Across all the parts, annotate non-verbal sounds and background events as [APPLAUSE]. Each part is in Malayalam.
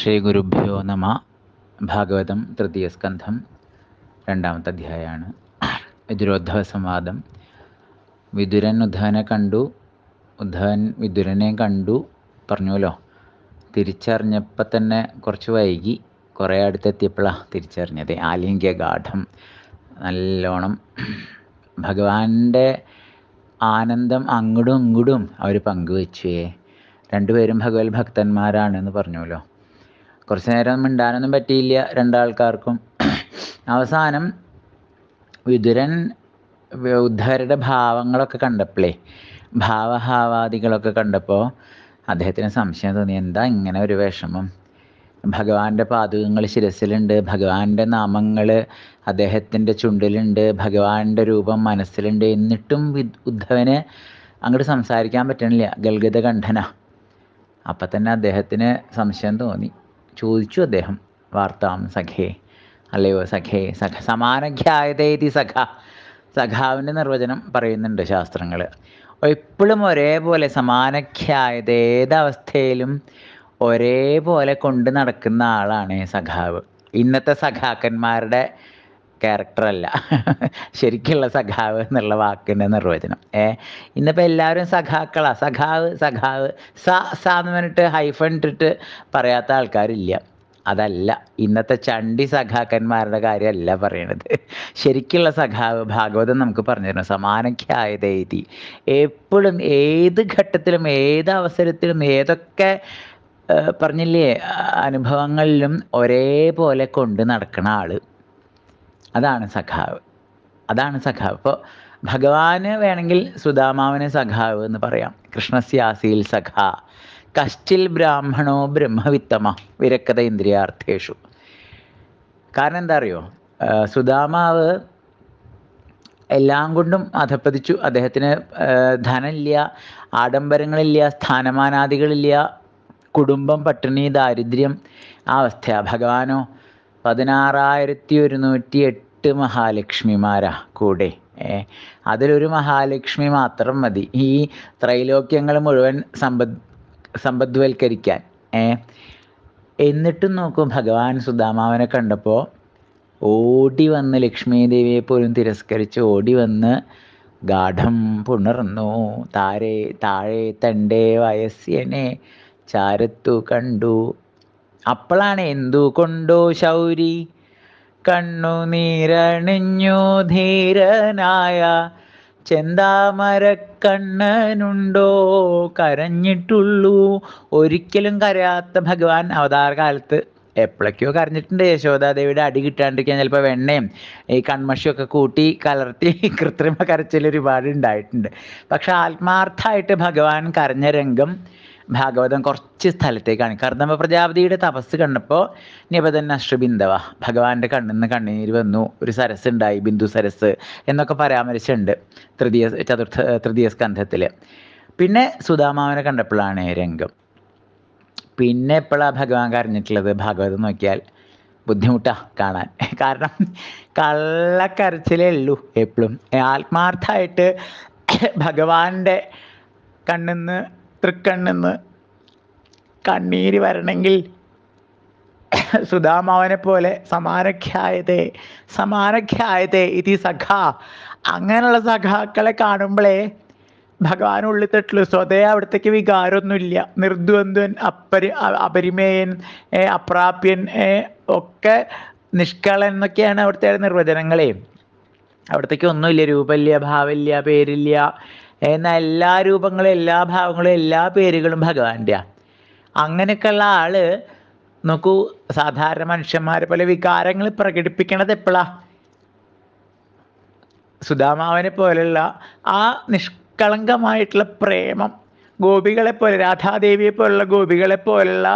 ശ്രീ ഗുരുഭ്യോ നമ ഭാഗവതം തൃതീയ സ്കന്ധം രണ്ടാമത്തെ അധ്യായമാണ് വിദുരോദ്ധവ സംവാദം വിദുരൻ ഉദ്ധവനെ കണ്ടു ഉദ്ധവൻ വിദുരനെ കണ്ടു പറഞ്ഞുവല്ലോ തിരിച്ചറിഞ്ഞപ്പോൾ തന്നെ കുറച്ച് വൈകി കുറേ അടുത്തെത്തിയപ്പോഴാണ് തിരിച്ചറിഞ്ഞത് ആലിംഗ്യ ഗാഠം നല്ലോണം ഭഗവാന്റെ ആനന്ദം അങ്ങടും ഇങ്ങടും അവർ പങ്കുവെച്ചേ രണ്ടുപേരും ഭഗവത് ഭക്തന്മാരാണെന്ന് പറഞ്ഞുവല്ലോ കുറച്ച് നേരം മിണ്ടാനൊന്നും പറ്റിയില്ല രണ്ടാൾക്കാർക്കും അവസാനം വിതുരൻ ഉദ്ധവരുടെ ഭാവങ്ങളൊക്കെ കണ്ടപ്പോളേ ഭാവഹാവാദികളൊക്കെ കണ്ടപ്പോൾ അദ്ദേഹത്തിന് സംശയം തോന്നി എന്താ ഇങ്ങനെ ഒരു വിഷമം ഭഗവാന്റെ പാതകങ്ങൾ ശിരസിലുണ്ട് ഭഗവാന്റെ നാമങ്ങൾ അദ്ദേഹത്തിൻ്റെ ചുണ്ടിലുണ്ട് ഭഗവാന്റെ രൂപം മനസ്സിലുണ്ട് എന്നിട്ടും ഉദ്ധവന് അങ്ങോട്ട് സംസാരിക്കാൻ പറ്റണില്ല ഗൽഗത കണ്ഠന അപ്പം തന്നെ അദ്ദേഹത്തിന് സംശയം തോന്നി ചോദിച്ചു അദ്ദേഹം വാർത്താം സഖേ അല്ലയോ സഖേ സഖ സമാനഖ്യായതേതി സഖ സഖാവിൻ്റെ നിർവചനം പറയുന്നുണ്ട് ശാസ്ത്രങ്ങൾ എപ്പോഴും ഒരേപോലെ സമാനഖ്യായത് ഏതവസ്ഥയിലും ഒരേപോലെ കൊണ്ട് നടക്കുന്ന ആളാണ് സഖാവ് ഇന്നത്തെ സഖാക്കന്മാരുടെ ക്യാരക്ടറല്ല ശരിക്കുള്ള സഖാവ് എന്നുള്ള വാക്കിൻ്റെ നിർവചനം ഏ ഇന്നിപ്പോൾ എല്ലാവരും സഖാക്കളാണ് സഖാവ് സഖാവ് സ സ എന്ന് പറഞ്ഞിട്ട് ഹൈഫൺ ഇട്ടിട്ട് പറയാത്ത ആൾക്കാരില്ല അതല്ല ഇന്നത്തെ ചണ്ടി സഖാക്കന്മാരുടെ കാര്യമല്ല പറയണത് ശരിക്കുള്ള സഖാവ് ഭാഗവതം നമുക്ക് പറഞ്ഞു തരണം സമാനഖ്യായത് എഴുതി എപ്പോഴും ഏത് ഘട്ടത്തിലും ഏത് അവസരത്തിലും ഏതൊക്കെ പറഞ്ഞില്ലേ അനുഭവങ്ങളിലും ഒരേപോലെ കൊണ്ട് നടക്കുന്ന ആള് അതാണ് സഖാവ് അതാണ് സഖാവ് ഇപ്പോൾ ഭഗവാന് വേണമെങ്കിൽ സുധാമാവിന് സഖാവ് എന്ന് പറയാം കൃഷ്ണസ്യാസിയിൽ സഖ കഷ്ടിൽ ബ്രാഹ്മണോ ബ്രഹ്മവിത്തമ വിരക്ത ഇന്ദ്രിയാർത്ഥേഷു കാരണം എന്താ അറിയോ സുധാമാവ് എല്ലാം കൊണ്ടും അധപ്പതിച്ചു അദ്ദേഹത്തിന് ധനമില്ല ആഡംബരങ്ങളില്ല സ്ഥാനമാനാദികളില്ല കുടുംബം പട്ടിണി ദാരിദ്ര്യം ആ അവസ്ഥയാണ് ഭഗവാനോ പതിനാറായിരത്തി ഒരുന്നൂറ്റി എട്ട് എട്ട് മഹാലക്ഷ്മിമാരാ കൂടെ അതിലൊരു മഹാലക്ഷ്മി മാത്രം മതി ഈ ത്രൈലോക്യങ്ങൾ മുഴുവൻ സമ്പദ് സമ്പദ്വൽക്കരിക്കാൻ എന്നിട്ടും നോക്കും ഭഗവാൻ സുദാമാവനെ കണ്ടപ്പോൾ ഓടി വന്ന് ലക്ഷ്മി ദേവിയെ പോലും തിരസ്കരിച്ച് ഓടി വന്ന് ഗാഠം പുണർന്നു താരെ താഴെ തൻ്റെ വയസ്യനെ ചാരത്തു കണ്ടു അപ്പോഴാണ് എന്തു കൊണ്ടോ ശൗരി കണ്ണുനീരണിഞ്ഞു ധീരനായ ചെന്താമരക്കണ്ണനുണ്ടോ കരഞ്ഞിട്ടുള്ളൂ ഒരിക്കലും കരയാത്ത ഭഗവാൻ അവതാര കാലത്ത് എപ്പോഴൊക്കെയോ കരഞ്ഞിട്ടുണ്ട് യശോദാദേവിയുടെ അടി കിട്ടാണ്ടിരിക്കാൻ ചിലപ്പോൾ വെണ്ണയും ഈ കൺമഷിയൊക്കെ കൂട്ടി കലർത്തി കൃത്രിമ കരച്ചിൽ ഒരുപാട് ഉണ്ടായിട്ടുണ്ട് പക്ഷെ ആത്മാർത്ഥമായിട്ട് ഭഗവാൻ കരഞ്ഞ രംഗം ഭാഗവതം കുറച്ച് സ്ഥലത്തേക്കാണ് കർദമ പ്രജാപതിയുടെ തപസ് കണ്ടപ്പോൾ നിപതൻ അശ്രുബിന്ദവ ഭഗവാന്റെ കണ്ണിൽ നിന്ന് കണ്ണീര് വന്നു ഒരു സരസ് ഉണ്ടായി ബിന്ദു സരസ് എന്നൊക്കെ പരാമർശമുണ്ട് തൃതീയ ചതുർത്ഥ തൃതീയ സ്കന്ധത്തിൽ പിന്നെ സുധാമാവനെ കണ്ടപ്പോഴാണ് രംഗം പിന്നെ എപ്പോഴാണ് ഭഗവാൻ കരഞ്ഞിട്ടുള്ളത് ഭാഗവതം നോക്കിയാൽ ബുദ്ധിമുട്ടാ കാണാൻ കാരണം കള്ളക്കരച്ചിലേ ഉള്ളൂ എപ്പോഴും ആത്മാർത്ഥമായിട്ട് ഭഗവാന്റെ കണ്ണിന്ന് തൃക്കണ്ണെന്ന് കണ്ണീര് വരണമെങ്കിൽ സുധാമാവനെ പോലെ സമാനഖ്യായതേ സമാനഖ്യായതേ ഇതി സഖ അങ്ങനെയുള്ള സഖാക്കളെ കാണുമ്പോഴേ ഭഗവാൻ ഉള്ളിത്തട്ടുള്ളൂ സ്വതേ അവിടത്തേക്ക് വികാരമൊന്നുമില്ല നിർദ്വന്ദ്വൻ അപരി അപരിമേയൻ അപ്രാപ്യൻ ഒക്കെ നിഷ്കളൻ എന്നൊക്കെയാണ് അവിടുത്തെ നിർവചനങ്ങളെ അവിടത്തേക്ക് ഒന്നുമില്ല രൂപമില്ല ഭാവമില്ല പേരില്ല എന്ന എല്ലാ രൂപങ്ങളും എല്ലാ ഭാവങ്ങളും എല്ലാ പേരുകളും ഭഗവാന്റെയാണ് അങ്ങനെയൊക്കെയുള്ള ആള് നോക്കൂ സാധാരണ മനുഷ്യന്മാരെ പോലെ വികാരങ്ങൾ പ്രകടിപ്പിക്കണത് എപ്പോഴാ സുധാമാവനെ പോലെയുള്ള ആ നിഷ്കളങ്കമായിട്ടുള്ള പ്രേമം ഗോപികളെ പോലെ രാധാദേവിയെ പോലുള്ള ഗോപികളെ പോലുള്ള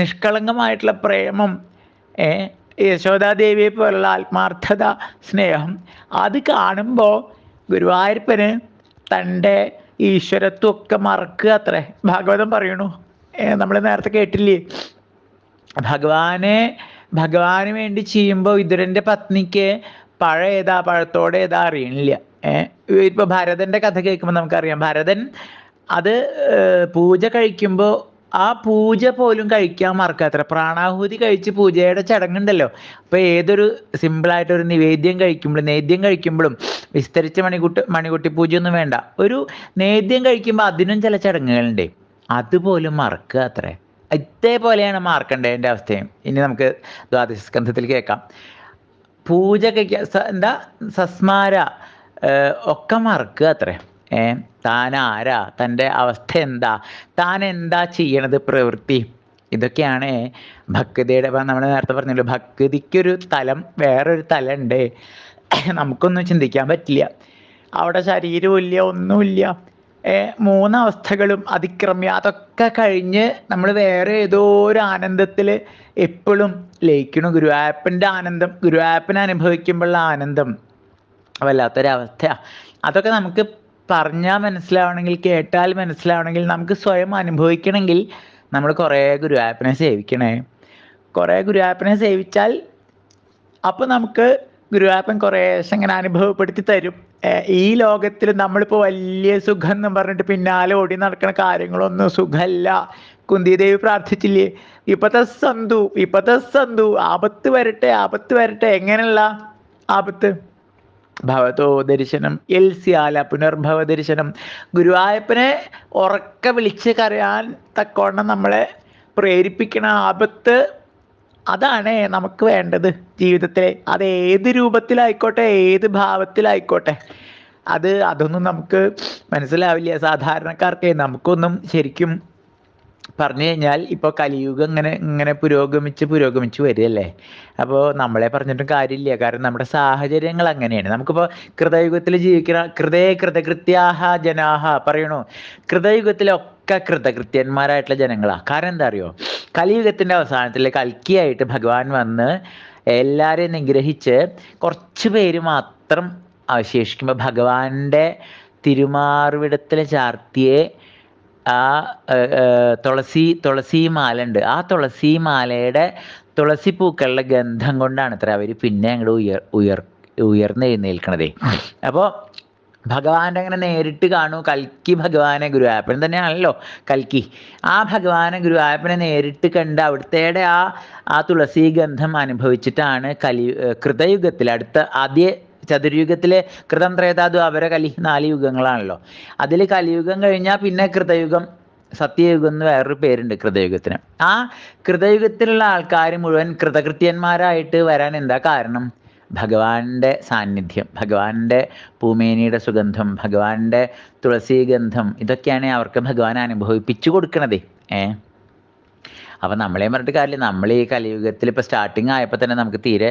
നിഷ്കളങ്കമായിട്ടുള്ള പ്രേമം ഏ യശോദാദേവിയെ പോലുള്ള ആത്മാർത്ഥത സ്നേഹം അത് കാണുമ്പോൾ ഗുരുവായൂരപ്പന് തൻ്റെ ഈശ്വരത്വം ഒക്കെ മറക്കുക അത്രേ ഭാഗവതം പറയണു നമ്മൾ നേരത്തെ കേട്ടില്ലേ ഭഗവാനെ ഭഗവാന് വേണ്ടി ചെയ്യുമ്പോൾ ഇതുരൻ്റെ പത്നിക്ക് പഴ ഏതാ പഴത്തോടെ ഏതാ അറിയണില്ല ഏഹ് ഇപ്പൊ ഭരതന്റെ കഥ കേൾക്കുമ്പോൾ നമുക്കറിയാം ഭരതൻ അത് പൂജ കഴിക്കുമ്പോൾ ആ പൂജ പോലും കഴിക്കാൻ മറക്കാത്ര പ്രാണാഹുതി കഴിച്ച് പൂജയുടെ ചടങ്ങുണ്ടല്ലോ അപ്പോൾ ഏതൊരു സിമ്പിളായിട്ട് ഒരു നിവേദ്യം കഴിക്കുമ്പോഴും നേദ്യം കഴിക്കുമ്പോഴും വിസ്തരിച്ച മണികുട്ടി മണികുട്ടി ഒന്നും വേണ്ട ഒരു നേദ്യം കഴിക്കുമ്പോൾ അതിനും ചില ചടങ്ങുകളുണ്ട് അതുപോലും മറക്കുക അത്രേ ഇതേപോലെയാണ് മാർക്കണ്ടേൻ്റെ അവസ്ഥയും ഇനി നമുക്ക് ദ്വാദശ സ്കന്ധത്തിൽ കേൾക്കാം പൂജ കഴിക്കുക എന്താ സസ്മാര ഒക്കെ മറക്കുക അത്രേ ഏഹ് താൻ ആരാ തൻ്റെ അവസ്ഥ എന്താ താൻ എന്താ ചെയ്യണത് പ്രവൃത്തി ഇതൊക്കെയാണ് ഭക്തിയുടെ ഇപ്പം നമ്മൾ നേരത്തെ പറഞ്ഞല്ലോ ഭക്തിക്കൊരു തലം വേറൊരു തലമുണ്ട് നമുക്കൊന്നും ചിന്തിക്കാൻ പറ്റില്ല അവിടെ ശരീരമില്ല ഒന്നുമില്ല മൂന്നവസ്ഥകളും അതിക്രമ്യ അതൊക്കെ കഴിഞ്ഞ് നമ്മൾ വേറെ ഏതോ ഒരു ആനന്ദത്തിൽ എപ്പോഴും ലയിക്കണം ഗുരുവായപ്പൻ്റെ ആനന്ദം ഗുരുവായപ്പനെ അനുഭവിക്കുമ്പോഴുള്ള ആനന്ദം വല്ലാത്തൊരവസ്ഥയാണ് അതൊക്കെ നമുക്ക് പറഞ്ഞാൽ മനസ്സിലാവണമെങ്കിൽ കേട്ടാൽ മനസ്സിലാവണമെങ്കിൽ നമുക്ക് സ്വയം അനുഭവിക്കണമെങ്കിൽ നമ്മൾ കുറേ ഗുരു ആപ്പിനെ സേവിക്കണേ കുറേ ഗുരു ആപ്പിനെ സേവിച്ചാൽ അപ്പോൾ നമുക്ക് ഗുരുവാപ്പൻ കുറേശ്ശെ ഇങ്ങനെ അനുഭവപ്പെടുത്തി തരും ഈ ലോകത്തിൽ നമ്മളിപ്പോൾ വലിയ സുഖം എന്നും പറഞ്ഞിട്ട് പിന്നാലെ ഓടി നടക്കുന്ന കാര്യങ്ങളൊന്നും സുഖമല്ല കുന്തിദേവി പ്രാർത്ഥിച്ചില്ലേ ഇപ്പത്തെ സന്തു ഇപ്പത്തെ സന്തു ആപത്ത് വരട്ടെ ആപത്ത് വരട്ടെ എങ്ങനെയുള്ള ആപത്ത് ഭവതോ ദർശനം എൽ സ്യാല പുനർഭവ ദർശനം ഗുരുവായപ്പനെ ഉറക്ക വിളിച്ച് കരയാൻ തക്കവണ്ണം നമ്മളെ പ്രേരിപ്പിക്കണ ആപത്ത് അതാണ് നമുക്ക് വേണ്ടത് ജീവിതത്തിലെ അത് ഏത് രൂപത്തിലായിക്കോട്ടെ ഏത് ഭാവത്തിലായിക്കോട്ടെ അത് അതൊന്നും നമുക്ക് മനസ്സിലാവില്ല സാധാരണക്കാർക്ക് നമുക്കൊന്നും ശരിക്കും പറഞ്ഞു കഴിഞ്ഞാൽ ഇപ്പോൾ കലിയുഗം ഇങ്ങനെ ഇങ്ങനെ പുരോഗമിച്ച് പുരോഗമിച്ച് വരികയല്ലേ അപ്പോൾ നമ്മളെ പറഞ്ഞിട്ടും കാര്യമില്ല കാരണം നമ്മുടെ സാഹചര്യങ്ങൾ അങ്ങനെയാണ് നമുക്കിപ്പോൾ കൃതയുഗത്തിൽ ജീവിക്കുന്ന കൃതേ കൃതകൃത്യാഹ ജനാഹ പറയണു കൃതയുഗത്തിലൊക്കെ കൃതകൃത്യന്മാരായിട്ടുള്ള ജനങ്ങളാണ് കാരണം എന്താ അറിയോ കലിയുഗത്തിന്റെ അവസാനത്തിൽ കൽക്കിയായിട്ട് ഭഗവാൻ വന്ന് എല്ലാവരെയും നിഗ്രഹിച്ച് കുറച്ച് പേര് മാത്രം അവശേഷിക്കുമ്പോൾ ഭഗവാന്റെ തിരുമാർവിടത്തിൽ ചാർത്തിയെ ആ തുളസി തുളസി മാല ഉണ്ട് ആ തുളസി മാലയുടെ തുളസി പൂക്കളുടെ ഗന്ധം കൊണ്ടാണ് ഇത്ര അവർ പിന്നെ അങ്ങോട്ട് ഉയർ ഉയർ എഴുന്നേൽക്കണതേ അപ്പോൾ ഭഗവാന്റെ അങ്ങനെ നേരിട്ട് കാണൂ കൽക്കി ഭഗവാനെ ഗുരുവായപ്പൻ തന്നെയാണല്ലോ കൽക്കി ആ ഭഗവാനെ ഗുരുവായപ്പനെ നേരിട്ട് കണ്ട് അവിടുത്തെ ആ ആ തുളസി ഗന്ധം അനുഭവിച്ചിട്ടാണ് കലി കൃതയുഗത്തിൽ അടുത്ത ആദ്യ ചതുര്യുഗത്തിലെ കൃതം ത്രേതാതു അവരെ കലി നാല് യുഗങ്ങളാണല്ലോ അതിൽ കലിയുഗം കഴിഞ്ഞാൽ പിന്നെ കൃതയുഗം സത്യയുഗം എന്ന് വേറൊരു പേരുണ്ട് കൃതയുഗത്തിന് ആ കൃതയുഗത്തിലുള്ള ആൾക്കാർ മുഴുവൻ കൃതകൃത്യന്മാരായിട്ട് വരാൻ എന്താ കാരണം ഭഗവാന്റെ സാന്നിധ്യം ഭഗവാന്റെ ഭൂമേനിയുടെ സുഗന്ധം ഭഗവാന്റെ തുളസി ഗന്ധം ഇതൊക്കെയാണ് അവർക്ക് ഭഗവാൻ അനുഭവിപ്പിച്ചു കൊടുക്കണത് ഏ അപ്പം നമ്മളെയും പറഞ്ഞിട്ട് കാര്യമില്ല നമ്മൾ ഈ കലിയുഗത്തിൽ ഇപ്പോൾ സ്റ്റാർട്ടിങ് ആയപ്പോൾ തന്നെ നമുക്ക് തീരെ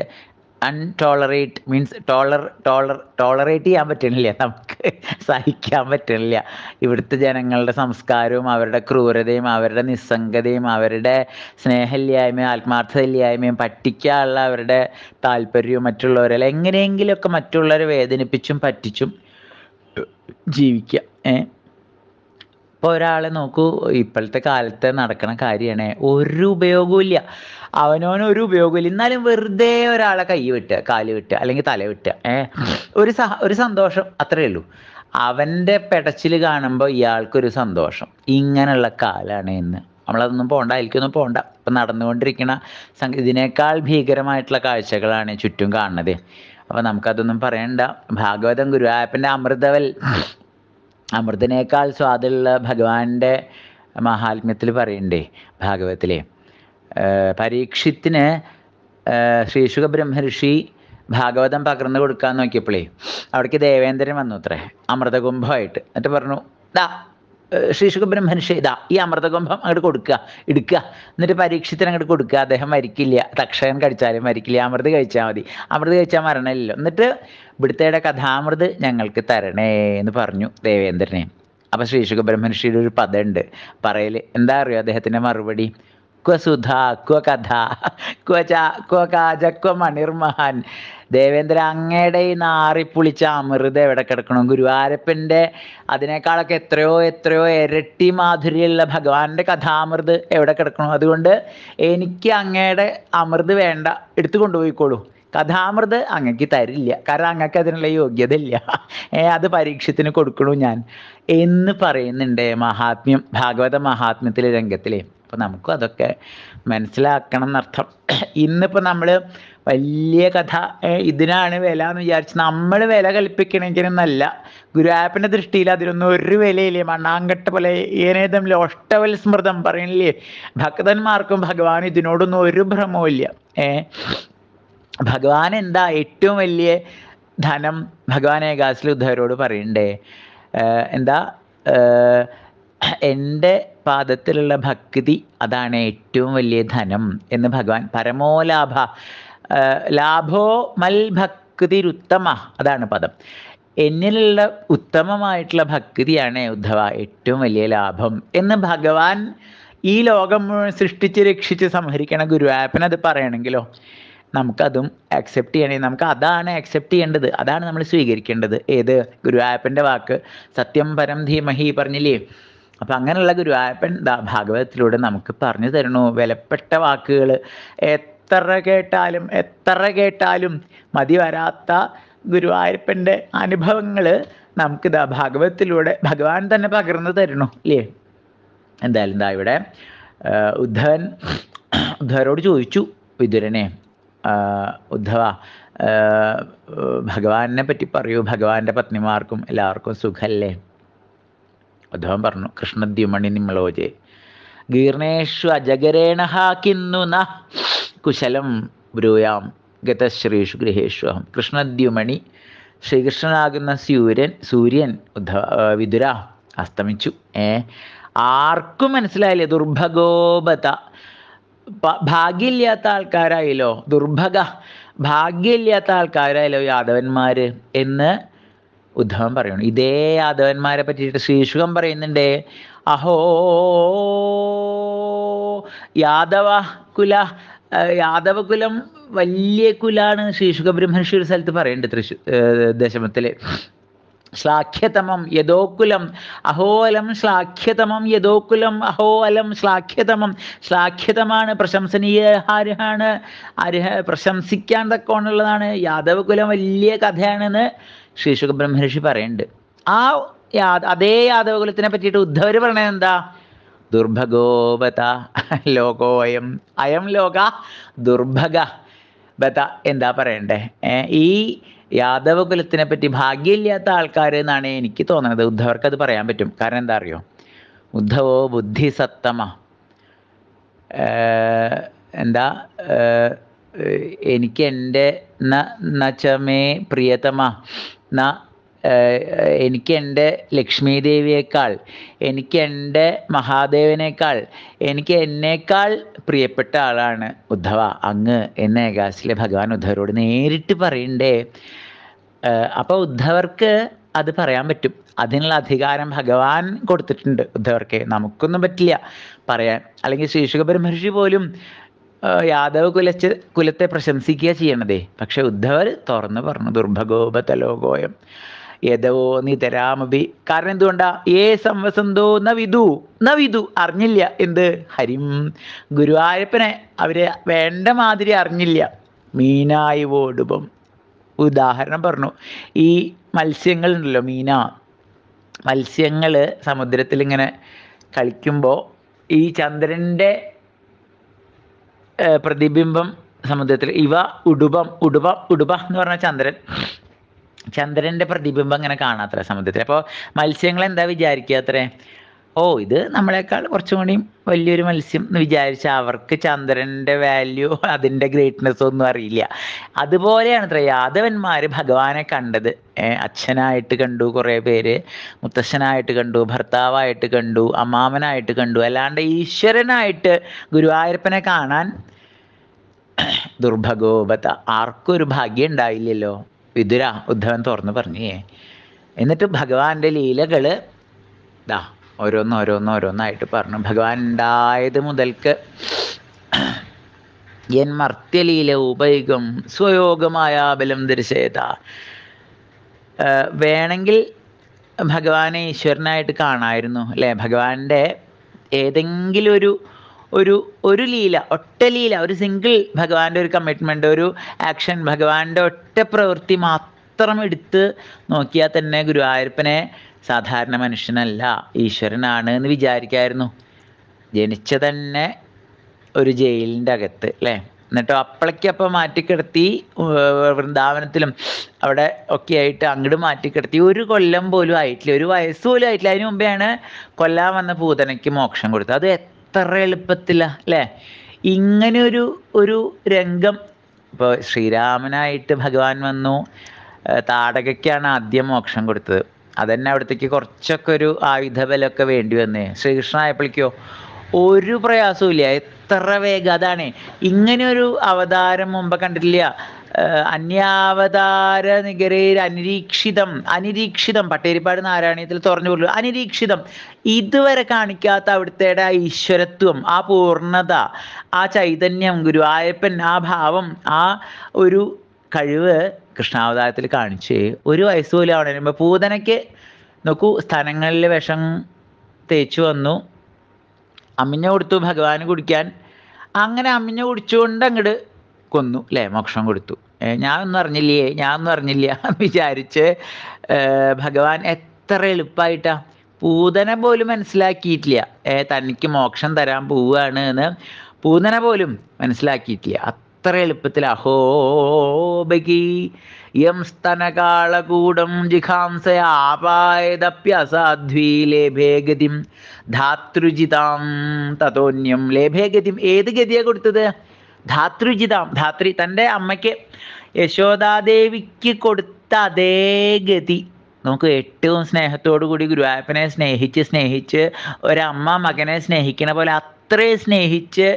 അൺടോളറേറ്റ് മീൻസ് ടോളർ ടോളർ ടോളറേറ്റ് ചെയ്യാൻ പറ്റണില്ല നമുക്ക് സഹിക്കാൻ പറ്റണില്ല ഇവിടുത്തെ ജനങ്ങളുടെ സംസ്കാരവും അവരുടെ ക്രൂരതയും അവരുടെ നിസ്സംഗതയും അവരുടെ സ്നേഹമില്ലായ്മയും ആത്മാർത്ഥതയില്ലായ്മയും പറ്റിക്കാനുള്ള അവരുടെ താല്പര്യവും മറ്റുള്ളവരെല്ലാം എങ്ങനെയെങ്കിലുമൊക്കെ മറ്റുള്ളവരെ വേദനിപ്പിച്ചും പറ്റിച്ചും ജീവിക്കുക ഏഹ് ഇപ്പോൾ ഒരാളെ നോക്കൂ ഇപ്പോഴത്തെ കാലത്ത് നടക്കണ കാര്യമാണ് ഒരു ഇല്ല അവനവന് ഒരു ഇല്ല എന്നാലും വെറുതെ ഒരാളെ കൈ വെട്ടുക കാല് വെട്ടുക അല്ലെങ്കിൽ തല വെട്ടുക ഏ ഒരു സഹ ഒരു സന്തോഷം അത്രയേ ഉള്ളൂ അവൻ്റെ പെടച്ചിൽ കാണുമ്പോൾ ഇയാൾക്കൊരു സന്തോഷം ഇങ്ങനെയുള്ള കാലാണ് ഇന്ന് നമ്മളതൊന്നും പോകണ്ട അതിലേക്കൊന്നും പോകണ്ട ഇപ്പം നടന്നുകൊണ്ടിരിക്കുന്ന സംഗ ഇതിനേക്കാൾ ഭീകരമായിട്ടുള്ള കാഴ്ചകളാണ് ചുറ്റും കാണുന്നത് അപ്പോൾ നമുക്കതൊന്നും പറയണ്ട ഭാഗവതം ഗുരുവായപ്പൻ്റെ അമൃതവൽ അമൃതിനേക്കാൾ സ്വാദുള്ള ഭഗവാന്റെ മഹാത്മ്യത്തിൽ പറയണ്ടേ ഭാഗവത്തിലെ പരീക്ഷത്തിന് ശ്രീശുഖ ബ്രഹ്മർഷി ഭാഗവതം പകർന്നു കൊടുക്കാൻ നോക്കിയപ്പോഴേ അവിടേക്ക് ദേവേന്ദ്രൻ വന്നു അത്രേ അമൃതകുംഭമായിട്ട് എന്നിട്ട് പറഞ്ഞു ദാ ശ്രീശുഖ ഇതാ ഈ അമൃതകുംഭം അങ്ങോട്ട് കൊടുക്കുക എടുക്കുക എന്നിട്ട് പരീക്ഷത്തിന് അങ്ങോട്ട് കൊടുക്കുക അദ്ദേഹം മരിക്കില്ല തക്ഷകൻ കഴിച്ചാലും മരിക്കില്ല അമൃത് കഴിച്ചാൽ മതി അമൃത് കഴിച്ചാൽ മരണമില്ലല്ലോ എന്നിട്ട് ഇവിടുത്തെ കഥാമൃത് ഞങ്ങൾക്ക് തരണേ എന്ന് പറഞ്ഞു ദേവേന്ദ്രനെ അപ്പം ശ്രീശുഖബ്രഹ്മനുഷ്യയുടെ ബ്രഹ്മനുഷിയുടെ ഒരു പദമുണ്ട് പറയൽ എന്താ അറിയോ അദ്ദേഹത്തിൻ്റെ മറുപടി ക്വ സുധ ക്വ കഥ ക്വ ചാ ക്വ കാജ ക്വ മണിർമഹാൻ ദേവേന്ദ്ര അങ്ങയുടെ ഈ നാറിപ്പുളിച്ച അമൃത് എവിടെ കിടക്കണം ഗുരുവായൂരപ്പൻ്റെ അതിനേക്കാളൊക്കെ എത്രയോ എത്രയോ ഇരട്ടി മാധുര്യമുള്ള ഭഗവാന്റെ കഥാമൃത് എവിടെ കിടക്കണം അതുകൊണ്ട് എനിക്ക് അങ്ങയുടെ അമൃത് വേണ്ട എടുത്തു കൊണ്ടുപോയിക്കോളൂ കഥാമൃത് അങ്ങക്ക് തരില്ല കാരണം അങ്ങക്ക് അതിനുള്ള യോഗ്യത ഇല്ല ഏ അത് പരീക്ഷത്തിന് കൊടുക്കണു ഞാൻ എന്ന് പറയുന്നുണ്ട് മഹാത്മ്യം ഭാഗവത മഹാത്മ്യത്തിലെ രംഗത്തിലെ അപ്പോൾ നമുക്കും അതൊക്കെ മനസ്സിലാക്കണം എന്നർത്ഥം ഇന്നിപ്പോൾ നമ്മൾ വലിയ കഥ ഇതിനാണ് വില എന്ന് വിചാരിച്ച് നമ്മൾ വില ഗുരു ഗുരുവായൂരപ്പൻ്റെ ദൃഷ്ടിയിൽ അതിലൊന്നും ഒരു വിലയില്ലേ മണ്ണാങ്കട്ട പോലെ ഏനേതം ലോഷ്ടവൽ സ്മൃതം പറയണില്ലേ ഭക്തന്മാർക്കും ഭഗവാൻ ഇതിനോടൊന്നും ഒരു ഭ്രമവുമില്ല ഏ ഭഗവാൻ എന്താ ഏറ്റവും വലിയ ധനം ഭഗവാൻ ഏകാശിൽ പറയണ്ടേ എന്താ എൻ്റെ പാദത്തിലുള്ള ഭക്തി അതാണ് ഏറ്റവും വലിയ ധനം എന്ന് ഭഗവാൻ പരമോലാഭ ലാഭോ മൽ ഭക്തിരുത്തമ അതാണ് പദം എന്നിലുള്ള ഉത്തമമായിട്ടുള്ള ഭക്തിയാണ് ഉദ്ധവ ഏറ്റവും വലിയ ലാഭം എന്ന് ഭഗവാൻ ഈ ലോകം മുഴുവൻ സൃഷ്ടിച്ച് രക്ഷിച്ച് സംഹരിക്കണ ഗുരുവായപ്പനത് പറയണമെങ്കിലോ നമുക്കതും ആക്സെപ്റ്റ് ചെയ്യണേ നമുക്ക് അതാണ് ആക്സെപ്റ്റ് ചെയ്യേണ്ടത് അതാണ് നമ്മൾ സ്വീകരിക്കേണ്ടത് ഏത് ഗുരുവായപ്പൻ്റെ വാക്ക് സത്യം പരം ധീമഹി പറഞ്ഞില്ലേ അപ്പം അങ്ങനെയുള്ള ഗുരുവായപ്പൻ ഭാഗവതത്തിലൂടെ നമുക്ക് പറഞ്ഞു തരണു വിലപ്പെട്ട വാക്കുകൾ എത്ര കേട്ടാലും എത്ര കേട്ടാലും മതി വരാത്ത ഗുരുവായൂരപ്പൻ്റെ അനുഭവങ്ങൾ നമുക്ക് ഇതാ ഭാഗവതത്തിലൂടെ ഭഗവാൻ തന്നെ പകർന്നു തരണു അല്ലേ എന്തായാലും ഇതാ ഇവിടെ ഉദ്ധവൻ ഉദ്ധവരോട് ചോദിച്ചു വിദുരനെ ഉദ്ധവ ഭഗവാനെ പറ്റി പറയൂ ഭഗവാന്റെ പത്നിമാർക്കും എല്ലാവർക്കും സുഖല്ലേ അദ്ദേഹം പറഞ്ഞു കൃഷ്ണദ്യുമണി നിമ്മളോജെ ഗീർണേഷു അജഗരേണ കിന്നു ന കുശലം ബ്രൂയാം ഗതശ്രീഷു ഗൃഹേഷു അഹം കൃഷ്ണദ്യുമണി ശ്രീകൃഷ്ണനാകുന്ന സൂര്യൻ സൂര്യൻ ഉദ്ധ വിതുര അസ്തമിച്ചു ഏ ആർക്കും മനസ്സിലായില്ലേ ദുർഭഗോപത ഭാഗ്യമില്ലാത്ത ആൾക്കാരായല്ലോ ദുർഭഗ ഭാഗ്യമില്ലാത്ത ആൾക്കാരായല്ലോ യാദവന്മാർ എന്ന് ഉദ്ധവൻ പറയുന്നു ഇതേ യാദവന്മാരെ പറ്റിയിട്ട് ശ്രീശുഖം പറയുന്നുണ്ട് അഹോ യാദവ കുല യാദവകുലം വലിയ കുലാണ് ശ്രീശുഖ ബ്രഹ്മർഷി ഒരു സ്ഥലത്ത് പറയുന്നുണ്ട് തൃശൂ ദശമത്തില് ശ്ലാഘ്യതമം യഥോക്കുലം അഹോലം ശ്ലാഘ്യതമം യഥോക്കുലം അഹോലം ശ്ലാഖ്യതമം ശ്ലാഖ്യതമാണ് പ്രശംസനീയ ആരുഹാണ് ആരുഹ പ്രശംസിക്കാൻ തക്കോണുള്ളതാണ് യാദവകുലം വലിയ കഥയാണെന്ന് ശ്രീ സുഖബ്രഹ്മർഷി പറയുന്നുണ്ട് ആ അതേ യാദവകുലത്തിനെ പറ്റിയിട്ട് ഉദ്ധവർ പറയണത് എന്താ ദുർഭഗോപത ലോകോയം അയം ലോക ദുർഭഗ ബത എന്താ പറയണ്ടേ ഈ യാദവകുലത്തിനെ പറ്റി ഭാഗ്യമില്ലാത്ത ആൾക്കാർ എന്നാണ് എനിക്ക് തോന്നുന്നത് ഉദ്ധവർക്ക് അത് പറയാൻ പറ്റും കാരണം എന്താ അറിയോ ഉദ്ധവോ ബുദ്ധി സത്തമ എന്താ എനിക്ക് എൻ്റെ നചമേ പ്രിയതമ ന എനിക്ക് എൻ്റെ ലക്ഷ്മി ദേവിയേക്കാൾ എനിക്ക് എൻ്റെ മഹാദേവനേക്കാൾ എനിക്ക് എന്നേക്കാൾ പ്രിയപ്പെട്ട ആളാണ് ഉദ്ധവ അങ്ങ് എന്ന ഏകാശിലെ ഭഗവാൻ ഉദ്ധവരോട് നേരിട്ട് പറയണ്ടേ അപ്പോൾ ഉദ്ധവർക്ക് അത് പറയാൻ പറ്റും അതിനുള്ള അധികാരം ഭഗവാൻ കൊടുത്തിട്ടുണ്ട് ഉദ്ധവർക്ക് നമുക്കൊന്നും പറ്റില്ല പറയാൻ അല്ലെങ്കിൽ ശ്രീശുഖ മഹർഷി പോലും യാദവ് കുലച്ച് കുലത്തെ പ്രശംസിക്കുക ചെയ്യണതേ പക്ഷെ ഉദ്ധവർ തുറന്നു പറഞ്ഞു ദുർഭഗോപതലോകോയം യഥവോ നിതരാമഭി കാരണം എന്തുകൊണ്ടാ ഏ സംവസന്തോ ന വിധു ന വിധു അറിഞ്ഞില്ല എന്ത് ഹരിം ഗുരുവായപ്പനെ അവരെ വേണ്ട മാതിരി അറിഞ്ഞില്ല മീനായി ഓടുപം ഉദാഹരണം പറഞ്ഞു ഈ മത്സ്യങ്ങൾ ഉണ്ടല്ലോ മീന മത്സ്യങ്ങൾ സമുദ്രത്തിൽ ഇങ്ങനെ കളിക്കുമ്പോൾ ഈ ചന്ദ്രൻ്റെ പ്രതിബിംബം സമുദ്രത്തിൽ ഇവ ഉടുപം ഉടുപ ഉടുപ എന്ന് പറഞ്ഞ ചന്ദ്രൻ ചന്ദ്രന്റെ പ്രതിബിംബം ഇങ്ങനെ കാണാത്ര സമുദ്രത്തിൽ അപ്പോൾ മത്സ്യങ്ങൾ എന്താ വിചാരിക്കുക അത്രേ ഓ ഇത് നമ്മളെക്കാൾ കുറച്ചും കൂടി വലിയൊരു മത്സ്യം എന്ന് വിചാരിച്ച അവർക്ക് ചന്ദ്രന്റെ വാല്യൂ അതിൻ്റെ ഗ്രേറ്റ്നെസ് ഒന്നും അറിയില്ല അതുപോലെയാണ് ഇത്ര യാദവന്മാർ ഭഗവാനെ കണ്ടത് അച്ഛനായിട്ട് കണ്ടു കുറേ പേര് മുത്തശ്ശനായിട്ട് കണ്ടു ഭർത്താവായിട്ട് കണ്ടു അമ്മാമനായിട്ട് കണ്ടു അല്ലാണ്ട് ഈശ്വരനായിട്ട് ഗുരുവായൂരപ്പനെ കാണാൻ ദുർഭഗോപത ആർക്കൊരു ഭാഗ്യം ഉണ്ടായില്ലല്ലോ വിതുര ഉദ്ധവൻ തുറന്ന് പറഞ്ഞേ എന്നിട്ട് ഭഗവാന്റെ ലീലകൾ ദാ ഓരോന്ന് ഓരോന്ന് ഓരോന്നായിട്ട് പറഞ്ഞു ഭഗവാൻ ഉണ്ടായത് മുതൽക്ക് എൻ മർത്യലീല ഉപയോഗം സ്വയോഗമായ ബലം ദർശയത വേണമെങ്കിൽ ഭഗവാനെ ഈശ്വരനായിട്ട് കാണായിരുന്നു അല്ലേ ഭഗവാന്റെ ഏതെങ്കിലും ഒരു ഒരു ഒരു ലീല ഒറ്റ ലീല ഒരു സിംഗിൾ ഭഗവാന്റെ ഒരു കമ്മിറ്റ്മെൻ്റ് ഒരു ആക്ഷൻ ഭഗവാന്റെ ഒറ്റ പ്രവൃത്തി മാത്രം എടുത്ത് നോക്കിയാൽ തന്നെ ഗുരുവായൂരപ്പനെ സാധാരണ മനുഷ്യനല്ല ഈശ്വരനാണ് എന്ന് വിചാരിക്കായിരുന്നു ജനിച്ച തന്നെ ഒരു ജയിലിൻ്റെ അകത്ത് അല്ലേ എന്നിട്ട് അപ്പളയ്ക്കപ്പം മാറ്റിക്കിടത്തി വൃന്ദാവനത്തിലും അവിടെ ഒക്കെ ആയിട്ട് അങ്ങോട്ട് മാറ്റിക്കിടത്തി ഒരു കൊല്ലം പോലും ആയിട്ടില്ല ഒരു വയസ്സ് പോലും ആയിട്ടില്ല അതിന് മുമ്പെയാണ് കൊല്ലാൻ വന്ന പൂതനയ്ക്ക് മോക്ഷം കൊടുത്തത് അത് അത്ര എളുപ്പത്തില്ല അല്ലേ ഇങ്ങനെ ഒരു ഒരു രംഗം ഇപ്പോൾ ശ്രീരാമനായിട്ട് ഭഗവാൻ വന്നു താടകയ്ക്കാണ് ആദ്യം മോക്ഷം കൊടുത്തത് അതന്നെ അവിടത്തേക്ക് കുറച്ചൊക്കെ ഒരു ആയുധബലമൊക്കെ വേണ്ടി വന്നേ ശ്രീകൃഷ്ണൻ ആയപ്പോഴേക്കോ ഒരു പ്രയാസവും ഇല്ല എത്ര വേഗം അതാണ് ഇങ്ങനെ ഒരു അവതാരം മുമ്പ് കണ്ടിട്ടില്ല അന്യാവതാര നിഗരയിൽ അനിരീക്ഷിതം അനിരീക്ഷിതം പട്ടേരിപ്പാട് നാരായണീയത്തിൽ തുറഞ്ഞു കൊള്ളു അനിരീക്ഷിതം ഇതുവരെ കാണിക്കാത്ത അവിടുത്തെ ആ ഈശ്വരത്വം ആ പൂർണ്ണത ആ ചൈതന്യം ആയപ്പൻ ആ ഭാവം ആ ഒരു കഴിവ് കൃഷ്ണാവതാരത്തിൽ കാണിച്ച് ഒരു വയസ്സ് പോലും വരുമ്പോൾ പൂതനയ്ക്ക് നോക്കൂ സ്ഥലങ്ങളിൽ വിഷം തേച്ചു വന്നു അമ്മിഞ്ഞ കൊടുത്തു ഭഗവാന് കുടിക്കാൻ അങ്ങനെ അമ്മിഞ്ഞ കുടിച്ചുകൊണ്ട് അങ്ങോട്ട് കൊന്നു അല്ലേ മോക്ഷം കൊടുത്തു ഞാനൊന്നും അറിഞ്ഞില്ലേ ഞാനൊന്നും അറിഞ്ഞില്ല എന്ന് വിചാരിച്ച് ഭഗവാൻ എത്ര എളുപ്പമായിട്ടാ പൂതനെ പോലും മനസ്സിലാക്കിയിട്ടില്ല തനിക്ക് മോക്ഷം തരാൻ പോവുകയാണ് എന്ന് പൂതനെ പോലും മനസ്സിലാക്കിയിട്ടില്ല അത്ര എളുപ്പത്തിൽ അഹോബകി യം സ്തനകാളകൂടം ജിഖാംസയാപായതപ്യസാധ്വീലേഭേഗതിം ധാതൃജിതാം തതോന്യം ലേഭേഗതിം ഏത് ഗതിയാണ് കൊടുത്തത് ധാതൃജിതാം ധാത്രി തൻ്റെ അമ്മയ്ക്ക് യശോദാദേവിക്ക് കൊടുത്ത അതേ ഗതി നമുക്ക് ഏറ്റവും സ്നേഹത്തോടു കൂടി ഗുരുവായൂരപ്പനെ സ്നേഹിച്ച് സ്നേഹിച്ച് ഒരമ്മ മകനെ സ്നേഹിക്കുന്ന പോലെ അത്രേ സ്നേഹിച്ച്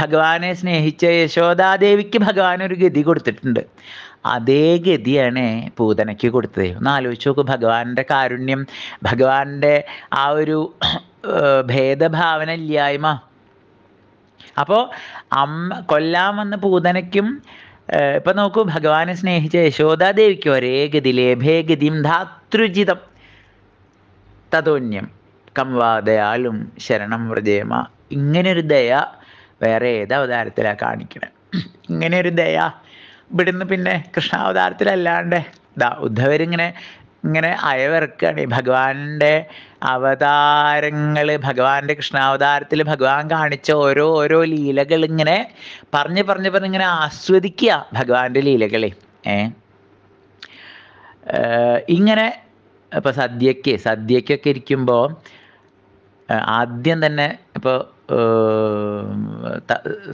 ഭഗവാനെ സ്നേഹിച്ച യശോദാദേവിക്ക് ഭഗവാൻ ഒരു ഗതി കൊടുത്തിട്ടുണ്ട് അതേ ഗതിയാണ് പൂതനയ്ക്ക് കൊടുത്തത് ഒന്ന് ആലോചിച്ച് നോക്കൂ ഭഗവാന്റെ കാരുണ്യം ഭഗവാന്റെ ആ ഒരു ഭേദഭാവന ഇല്ലായ്മ അപ്പോൾ അമ്മ കൊല്ലാമെന്ന് പൂതനയ്ക്കും ഇപ്പം നോക്കൂ ഭഗവാനെ സ്നേഹിച്ച യശോദാദേവിക്ക് ഒരേ ഗതി ലേഭേ ഗതിയും ധാതൃജിതം തതോന്യം കംവാദയാലും ശരണം ഹൃദയമ ഇങ്ങനൊരു ദയ വേറെ ഏത് അവതാരത്തിലാണ് കാണിക്കണേ ഇങ്ങനെയൊരു ദയ ഇവിടുന്ന് പിന്നെ കൃഷ്ണാവതാരത്തിലല്ലാണ്ട് ഉദ്ധവരിങ്ങനെ ഇങ്ങനെ അയവിറക്കുകയാണ് ഈ ഭഗവാന്റെ അവതാരങ്ങൾ ഭഗവാന്റെ കൃഷ്ണാവതാരത്തിൽ ഭഗവാൻ കാണിച്ച ഓരോ ഓരോ ലീലകൾ ഇങ്ങനെ പറഞ്ഞ് പറഞ്ഞ് പറഞ്ഞ് ഇങ്ങനെ ആസ്വദിക്കുക ഭഗവാന്റെ ലീലകളെ ഏ ഇങ്ങനെ ഇപ്പൊ സദ്യക്ക് സദ്യക്കൊക്കെ ഇരിക്കുമ്പോൾ ആദ്യം തന്നെ ഇപ്പോൾ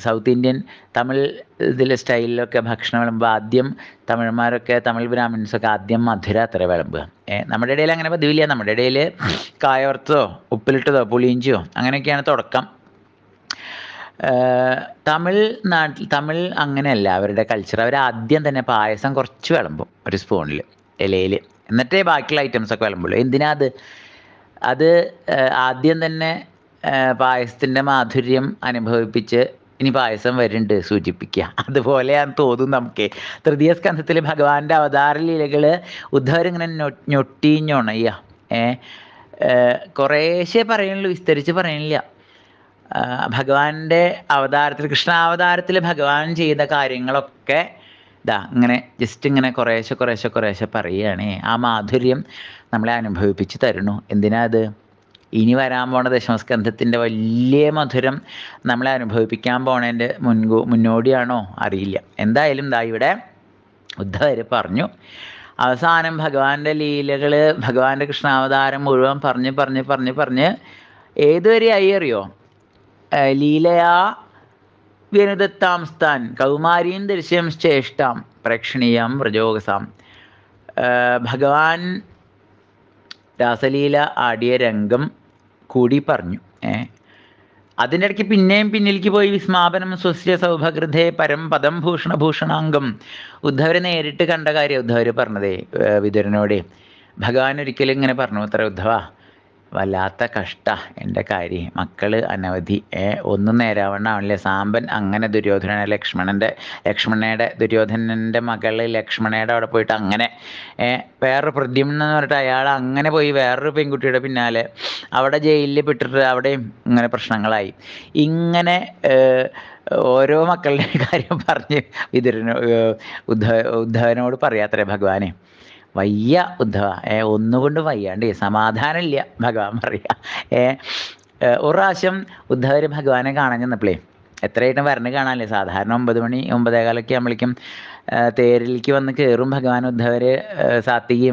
സൗത്ത് ഇന്ത്യൻ തമിഴ് ഇതിലെ സ്റ്റൈലിലൊക്കെ ഭക്ഷണം വിളമ്പുമ്പോൾ ആദ്യം തമിഴന്മാരൊക്കെ തമിഴ് ബ്രാഹ്മിൻസൊക്കെ ആദ്യം മധുര അത്ര വിളമ്പുക നമ്മുടെ ഇടയിൽ അങ്ങനെ പതിവില്ല നമ്മുടെ ഇടയിൽ കായവർത്തതോ ഉപ്പിലിട്ടതോ പുളിയിഞ്ചിയോ അങ്ങനെയൊക്കെയാണ് തുടക്കം തമിഴ് നാട്ടിൽ തമിഴ് അങ്ങനെയല്ല അവരുടെ കൾച്ചർ അവർ ആദ്യം തന്നെ പായസം കുറച്ച് വിളമ്പും ഒരു സ്പൂണിൽ ഇലയിൽ എന്നിട്ടേ ബാക്കിയുള്ള ഐറ്റംസൊക്കെ വിളമ്പുള്ളൂ എന്തിനാ അത് അത് ആദ്യം തന്നെ പായസത്തിൻ്റെ മാധുര്യം അനുഭവിപ്പിച്ച് ഇനി പായസം വരുന്നുണ്ട് സൂചിപ്പിക്കുക അതുപോലെയാണ് തോന്നും നമുക്ക് തൃതീയ സ്കന്ധത്തിൽ ഭഗവാന്റെ അവതാര ലീലകൾ ഉദ്ധവരിങ്ങനെ ഞൊട്ടിഞ്ഞുണയ്യ ഏ കുറേശ്ശെ പറയുള്ളൂ വിസ്തരിച്ച് പറയണില്ല ഭഗവാന്റെ അവതാരത്തിൽ കൃഷ്ണാവതാരത്തിൽ ഭഗവാൻ ചെയ്ത കാര്യങ്ങളൊക്കെ ഇതാ ഇങ്ങനെ ജസ്റ്റ് ഇങ്ങനെ കുറേശ്ശെ കുറേശ്ശെ കുറേശ്ശെ പറയുകയാണേ ആ മാധുര്യം നമ്മളെ അനുഭവിപ്പിച്ച് തരണു എന്തിനാ അത് ഇനി വരാൻ പോണ ദശമസ്കന്ധത്തിൻ്റെ വലിയ മധുരം നമ്മളെ അനുഭവിപ്പിക്കാൻ പോണതിൻ്റെ മുൻകൂ മുന്നോടിയാണോ അറിയില്ല എന്തായാലും ദാ ഇവിടെ ഉദ്ധവർ പറഞ്ഞു അവസാനം ഭഗവാന്റെ ലീലകൾ ഭഗവാന്റെ കൃഷ്ണാവതാരം മുഴുവൻ പറഞ്ഞ് പറഞ്ഞ് പറഞ്ഞ് പറഞ്ഞ് ആയി അറിയോ ലീലയാ സ്ഥാൻ കൗമാരീം ദൃശ്യം ശ്രേഷ്ഠാം പ്രേക്ഷണീയം വ്രജോകസാം ഭഗവാൻ രാസലീല ആടിയ രംഗം കൂടി പറഞ്ഞു ഏ അതിനിടയ്ക്ക് പിന്നെയും പിന്നിലേക്ക് പോയി വിസ്മാപനം സ്വസ്യ സൗഭകൃതേ പരം പദം ഭൂഷണ ഭൂഷണാംഗം ഉദ്ധവരെ നേരിട്ട് കണ്ട കാര്യം ഉദ്ധവർ പറഞ്ഞതേ വിതുരനോട് ഭഗവാൻ ഒരിക്കലും ഇങ്ങനെ പറഞ്ഞു അത്ര ഉദ്ധവ വല്ലാത്ത കഷ്ട എൻ്റെ കാര്യം മക്കൾ അനവധി ഒന്നും ഒന്നും നേരാവണ്ണാവണല്ലേ സാമ്പൻ അങ്ങനെ ദുര്യോധന ലക്ഷ്മണൻ്റെ ലക്ഷ്മണയുടെ ദുര്യോധനൻ്റെ മകള് ലക്ഷ്മണയുടെ അവിടെ പോയിട്ട് അങ്ങനെ വേറൊരു പ്രദ്യുമ്നം എന്ന് പറഞ്ഞിട്ട് അയാൾ അങ്ങനെ പോയി വേറൊരു പെൺകുട്ടിയുടെ പിന്നാലെ അവിടെ ജയിലിൽ പെട്ടിട്ട് അവിടെയും ഇങ്ങനെ പ്രശ്നങ്ങളായി ഇങ്ങനെ ഓരോ മക്കളുടെ [LAUGHS] കാര്യം പറഞ്ഞ് ഇതിരനോ ഉദ്ധ ഉദ്ധവനോട് പറയാത്രേ ഭഗവാനെ വയ്യ ഉദ്ധവ ഏ ഒന്നുകൊണ്ട് വയ്യാണ്ട് സമാധാനമില്ല ഭഗവാൻ പറയുക ഏ ഒരു പ്രാവശ്യം ഉദ്ധവർ ഭഗവാനെ കാണാൻ ചെന്നപ്പോഴേ എത്രയായിട്ടും വരണ് കാണാനല്ലേ സാധാരണ ഒമ്പത് മണി ഒമ്പതേകാലൊക്കെ ആകുമ്പോഴേക്കും തേരിലേക്ക് വന്ന് കയറും ഭഗവാൻ ഉദ്ധവർ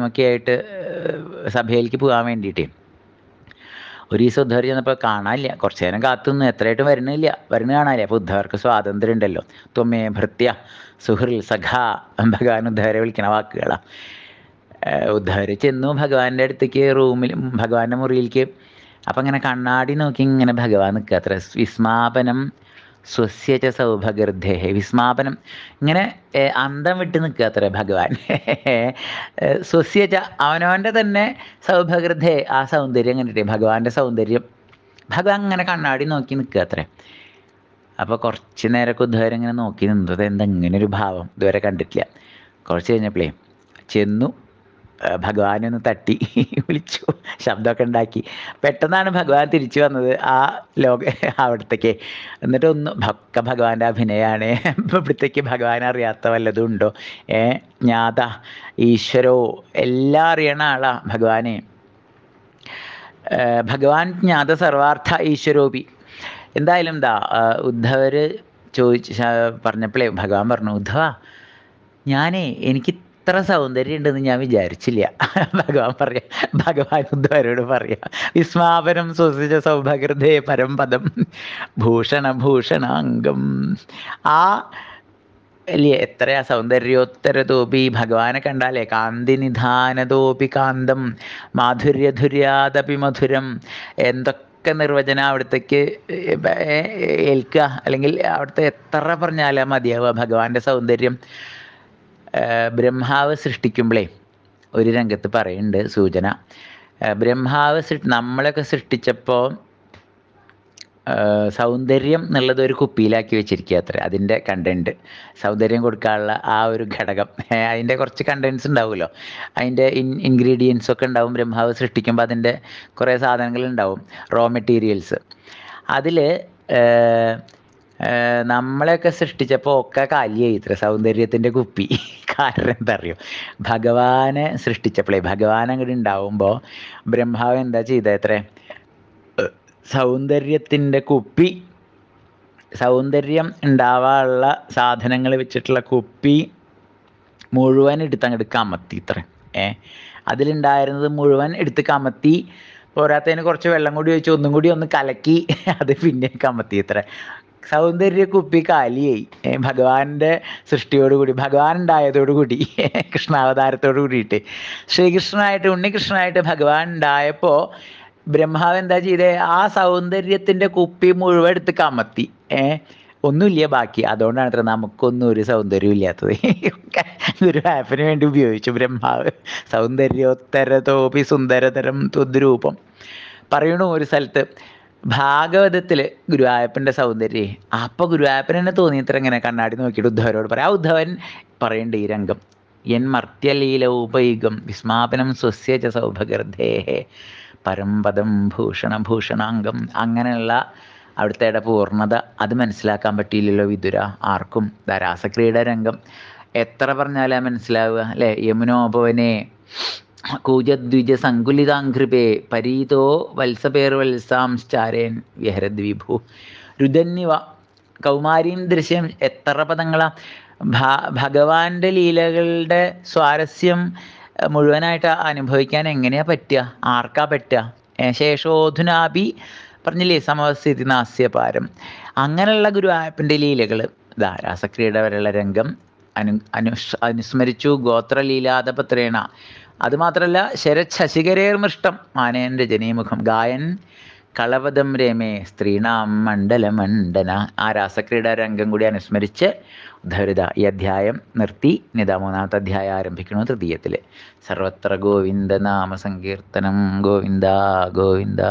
ഒക്കെ ആയിട്ട് സഭയിലേക്ക് പോകാൻ വേണ്ടിയിട്ട് ഒരു ദിവസം ഉദ്ധവർ ചെന്നപ്പോൾ കാണാനില്ല കുറച്ച് നേരം കാത്തുനിന്ന് എത്രയായിട്ടും വരണില്ല വരണ് കാണാനില്ല അപ്പോൾ ഉദ്ധവർക്ക് സ്വാതന്ത്ര്യം ഉണ്ടല്ലോ ത്വമേ ഭൃത്യ സുഹൃൽ സഖ ഭഗവാൻ ഉദ്ധവരെ വിളിക്കണ വാക്കുകളാണ് ഉദ്ധവർ ചെന്നു ഭഗവാന്റെ അടുത്തേക്ക് റൂമിൽ ഭഗവാന്റെ മുറിയിലേക്ക് അപ്പൊ അങ്ങനെ കണ്ണാടി നോക്കി ഇങ്ങനെ ഭഗവാൻ നിൽക്കുക അത്ര വിസ്മാപനം സ്വസ്യച സൗഭഗർദ്ധേഹ വിസ്മാപനം ഇങ്ങനെ അന്തം വിട്ട് നിൽക്കുക അത്ര ഭഗവാൻ സ്വസ്യച അവനവൻ്റെ തന്നെ സൗഭഗർദ്ധേ ആ സൗന്ദര്യം കണ്ടിട്ടേ ഭഗവാന്റെ സൗന്ദര്യം ഭഗവാൻ ഇങ്ങനെ കണ്ണാടി നോക്കി നിൽക്കുക അത്ര അപ്പോൾ കുറച്ച് നേരമൊക്കെ ഇതുവരെ ഇങ്ങനെ നോക്കി നിന്നത് എന്താ ഇങ്ങനെ ഒരു ഭാവം ഇതുവരെ കണ്ടിട്ടില്ല കുറച്ച് കഴിഞ്ഞപ്പോഴേ ചെന്നു ഭഗവാനെന്ന് തട്ടി [LAUGHS] വിളിച്ചു ശബ്ദമൊക്കെ ഉണ്ടാക്കി പെട്ടെന്നാണ് ഭഗവാൻ തിരിച്ചു വന്നത് ആ ലോക അവിടത്തേക്ക് എന്നിട്ട് ഒന്ന് ഭക്ക ഭഗവാന്റെ അഭിനയമാണ് ഇവിടത്തേക്ക് ഭഗവാൻ അറിയാത്ത വല്ലതും ഉണ്ടോ ഏ ജ്ഞാത ഈശ്വരോ എല്ലാം അറിയണ ആളാ ഭഗവാനെ ഭഗവാൻ ജ്ഞാത സർവാർത്ഥ ഈശ്വരോപി എന്തായാലും എന്താ ഉദ്ധവര് ചോദിച്ച പറഞ്ഞപ്പോഴേ ഭഗവാൻ പറഞ്ഞു ഉദ്ധവ ഞാനേ എനിക്ക് ഇത്ര സൗന്ദര്യം ഉണ്ടെന്ന് ഞാൻ വിചാരിച്ചില്ല ഭഗവാൻ പറയാ ഭഗവാൻ ഉദ്ധാരോട് പറയാ വിസ്മാപനം സുസിജ പരം പദം ഭൂഷണ ഭൂഷണ അംഗം ആ അല്ലേ എത്രയാ സൗന്ദര്യോത്തരതോപി ഭഗവാനെ കണ്ടാലേ കാന്തി നിധാനതോപി കാന്തം മാധുര്യധുര്യാദപി മധുരം എന്തൊക്കെ ഒക്കെ നിർവചനം അവിടത്തേക്ക് ഏൽക്കുക അല്ലെങ്കിൽ അവിടുത്തെ എത്ര പറഞ്ഞാലും മതിയാവുക ഭഗവാന്റെ സൗന്ദര്യം ബ്രഹ്മാവ് സൃഷ്ടിക്കുമ്പോഴേ ഒരു രംഗത്ത് പറയുന്നുണ്ട് സൂചന ബ്രഹ്മാവ് സൃഷ്ടി നമ്മളൊക്കെ സൃഷ്ടിച്ചപ്പോൾ സൗന്ദര്യം എന്നുള്ളത് ഒരു കുപ്പിയിലാക്കി വെച്ചിരിക്കുക അത്ര അതിൻ്റെ കണ്ടൻറ്റ് സൗന്ദര്യം കൊടുക്കാനുള്ള ആ ഒരു ഘടകം അതിൻ്റെ കുറച്ച് കണ്ടൻസ് ഉണ്ടാവുമല്ലോ അതിൻ്റെ ഇൻ ഇൻഗ്രീഡിയൻസ് ഒക്കെ ഉണ്ടാവും ബ്രഹ്മാവ് സൃഷ്ടിക്കുമ്പോൾ അതിൻ്റെ കുറേ സാധനങ്ങൾ ഉണ്ടാവും റോ മെറ്റീരിയൽസ് അതിൽ നമ്മളെയൊക്കെ സൃഷ്ടിച്ചപ്പോൾ ഒക്കെ കാലിയായി ഇത്ര സൗന്ദര്യത്തിൻ്റെ കുപ്പി കാരണം പറയൂ ഭഗവാനെ സൃഷ്ടിച്ചപ്പോളേ ഭഗവാൻ അങ്ങോട്ട് ഉണ്ടാവുമ്പോൾ ബ്രഹ്മാവ് എന്താ എത്ര സൗന്ദര്യത്തിൻ്റെ കുപ്പി സൗന്ദര്യം ഉണ്ടാവാനുള്ള സാധനങ്ങൾ വെച്ചിട്ടുള്ള കുപ്പി മുഴുവൻ എടുത്ത് അങ്ങോട്ട് കമത്തി ഇത്ര ഏ അതിലുണ്ടായിരുന്നത് മുഴുവൻ എടുത്ത് കമത്തി പോരാത്തതിന് കുറച്ച് വെള്ളം കൂടി ഒഴിച്ച് ഒന്നും കൂടി ഒന്ന് കലക്കി അത് പിന്നെ കമത്തി ഇത്ര സൗന്ദര്യ കുപ്പി കാലിയായി ഭഗവാന്റെ സൃഷ്ടിയോടുകൂടി ഭഗവാൻ ഉണ്ടായതോടുകൂടി [LAUGHS] കൃഷ്ണാവതാരത്തോടു കൂടിയിട്ട് ശ്രീകൃഷ്ണനായിട്ട് ഉണ്ണികൃഷ്ണനായിട്ട് ഭഗവാൻ ഉണ്ടായപ്പോ ബ്രഹ്മാവ് എന്താ ചെയ്തേ ആ സൗന്ദര്യത്തിന്റെ കുപ്പി മുഴുവൻ എടുത്ത് കമത്തി ഏ ഒന്നുമില്ല ബാക്കി അതുകൊണ്ടാണ് അത്ര നമുക്കൊന്നും ഒരു സൗന്ദര്യം ഇല്ലാത്തത് ഒരു [LAUGHS] ആപ്പിന് വേണ്ടി ഉപയോഗിച്ചു ബ്രഹ്മാവ് സൗന്ദര്യോത്തരതോപി സുന്ദരതരം തുദ്രൂപം പറയണു ഒരു സ്ഥലത്ത് ഭാഗവതത്തിൽ ഗുരുവായപ്പൻ്റെ സൗന്ദര്യം അപ്പൊ ഗുരുവായപ്പൻ തന്നെ തോന്നിയത്ര ഇങ്ങനെ കണ്ണാടി നോക്കിയിട്ട് ഉദ്ധവരോട് പറയാം ഉദ്ധവൻ പറയേണ്ട ഈ രംഗം എൻ ഉപയുഗം വിസ്മാപനം സ്വസ്യച പരമ്പദം ഭൂഷണ ഭൂഷണാംഗം അങ്ങനെയുള്ള അവിടുത്തെ പൂർണ്ണത അത് മനസ്സിലാക്കാൻ പറ്റിയില്ലല്ലോ വിദുര ആർക്കും ധാരാസക്രിയുടെ രംഗം എത്ര പറഞ്ഞാലാ മനസ്സിലാവുക അല്ലേ യമുനോപവനെ കൂജദ്വിജസങ്കുലിതാംഘൃപേ പരീതോ വത്സപേർവത്സാംശ്ചാരേൻ വിഹരദ്വിഭു രുദന്യവ കൗമാരീം ദൃശ്യം എത്ര പദങ്ങളാ ഭഗവാന്റെ ലീലകളുടെ സ്വാരസ്യം മുഴുവനായിട്ട് അനുഭവിക്കാൻ എങ്ങനെയാ പറ്റുക ആർക്കാ പറ്റുക ശേഷോധുനാഭി പറഞ്ഞില്ലേ സമവസ്ഥിതി നാസ്യപാരം അങ്ങനെയുള്ള ഗുരു ലീലകൾ ധാരാസക്രിയുടെ വരെയുള്ള രംഗം അനു അനു അനുസ്മരിച്ചു ഗോത്രലീലാതപത്രേണ അതുമാത്രമല്ല ശരശശികരേർമിഷ്ടം ആനേൻ്റെ ജനീമുഖം ഗായൻ കളവതം രമേ സ്ത്രീണാം മണ്ഡലമണ്ഡന ആ രാസക്രീഡാ രംഗം കൂടി അനുസ്മരിച്ച് ഉദ്ധരിത ഈ അധ്യായം നിർത്തി നിത മൂന്നാമത്തെ അധ്യായം ആരംഭിക്കുന്നു തൃതീയത്തിൽ സർവത്ര ഗോവിന്ദ നാമസങ്കീർത്തനം ഗോവിന്ദ ഗോവിന്ദ